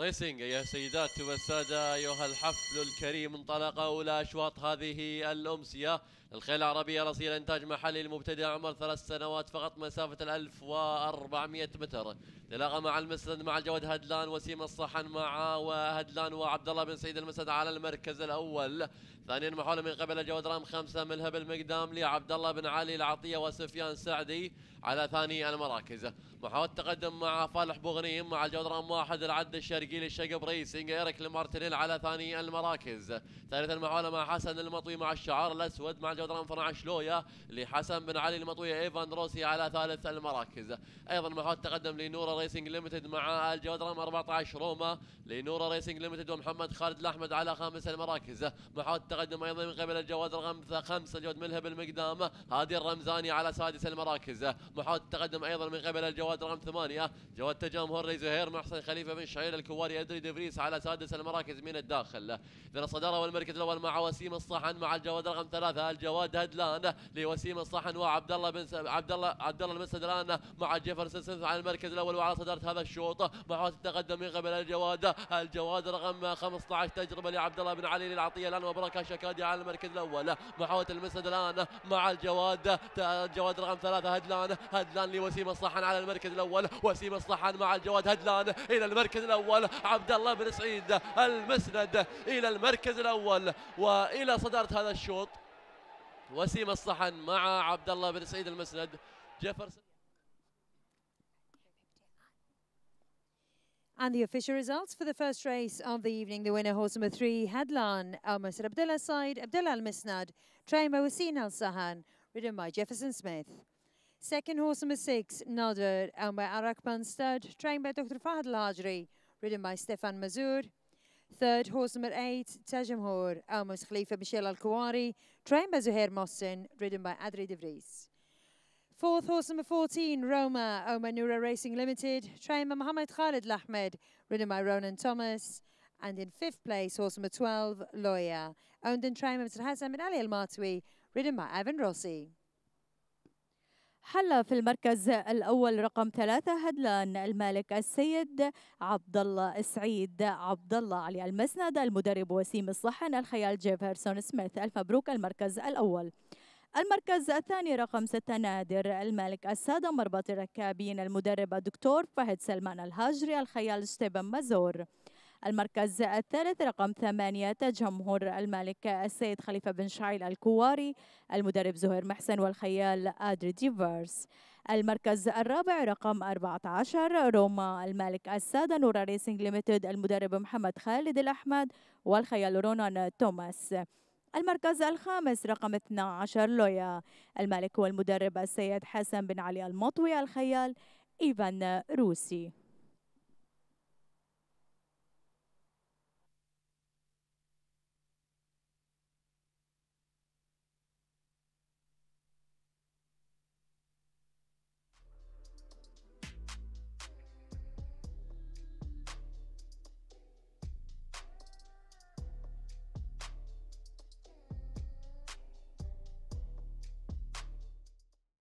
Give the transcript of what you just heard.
ريسنج يا سيدات والسادة أيها الحفل الكريم انطلق أولى أشواط هذه الأمسية الخيل العربية رصيدة إنتاج محلي المبتدئ عمر ثلاث سنوات فقط مسافة الألف وأربعمائة متر تلاقى مع المسند مع الجواد هدلان وسيم الصحن مع وهدلان وعبد الله بن سعيد المسند على المركز الأول ثانيا محاولة من قبل الجواد رام خمسة من الهبل مقدام لعبد الله بن علي العطية وسفيان سعدي على ثاني المراكز محاولة تقدم مع فالح بوغنيم مع الجودران رقم واحد العد الشرقي للشقب ريسنج إيريك لمارتينيل على ثاني المراكز ثالث المحاولة مع حسن المطوي مع الشعار الأسود مع الجودران رقم 12 لويا لحسن بن علي المطوي إيفان روسي على ثالث المراكز أيضا محاولة تقدم لنورا ريسنج ليمتد مع الجودران رقم 14 روما لنورا ريسنج ليمتد ومحمد خالد الأحمد على خامس المراكز محاولة تقدم أيضا من قبل الجواد رقم خمسة جود ملهب المقدام هادي الرمزاني على سادس المراكز محاولة التقدم أيضا من قبل الجواد رقم ثمانية جواد تجمهر لزهير محسن خليفة بن شعير الكواري أدري دفريس على سادس المراكز من الداخل إذا الصدارة والمركز الأول مع وسيم الصحن مع الجواد رقم ثلاثة الجواد هدلان لوسيم الصحن وعبد الله بن عبد الله عبد الله المسد الآن مع جيفرسون سمث على المركز الأول وعلى صدارة هذا الشوط محاولة التقدم من قبل الجواد الجواد رقم 15 تجربة لعبد الله بن علي للعطية الآن وبركة شكادي على المركز الأول محاولة المسد الآن مع الجواد الجواد رقم ثلاثة هدلان هدلان لوسيم الصحن على المركز الاول وسيم الصحن مع الجواد هدلان الى المركز الاول عبد الله بن سعيد المسند الى المركز الاول والى صداره هذا الشوط وسيم الصحن مع عبد الله بن سعيد المسند جيفرسون And the official results for the first race of the evening, the winner horse number three, Hadlan, Al-Masr Abdullah Said, Abdullah Al-Misnad, trained by Wasin Al-Sahan, ridden by Jefferson Smith. Second horse number six, Nador owned by Arak Banstad, trained by Dr. Fahad Lajri, ridden by Stefan Mazur. Third horse number eight, owned by Khalifa Michel Al Kawari, trained by Zuhair Mossin, ridden by Adri De Vries. Fourth horse number 14, Roma, owned by Nura Racing Limited, trained by Mohammed Khalid Lahmed, ridden by Ronan Thomas. And in fifth place, horse number 12, Loya, owned and trained by Mr. Hassan bin Ali Al Matwi, ridden by Ivan Rossi. حل في المركز الأول رقم ثلاثة هدلان المالك السيد عبد الله سعيد عبد الله علي المسند المدرب وسيم الصحن الخيال جيفرسون سميث ألف مبروك المركز الأول المركز الثاني رقم ستة نادر المالك السادة مربط الركابين المدرب الدكتور فهد سلمان الهاجري الخيال ستيفن مزور المركز الثالث رقم ثمانية جمهور الملك السيد خليفة بن شعيل الكواري المدرب زهير محسن والخيال آدري ديفيرس المركز الرابع رقم 14 روما المالك السادة نورا ريسنج ليميتد المدرب محمد خالد الأحمد والخيال رونان توماس المركز الخامس رقم 12 لويا المالك والمدرب السيد حسن بن علي المطوي الخيال إيفان روسي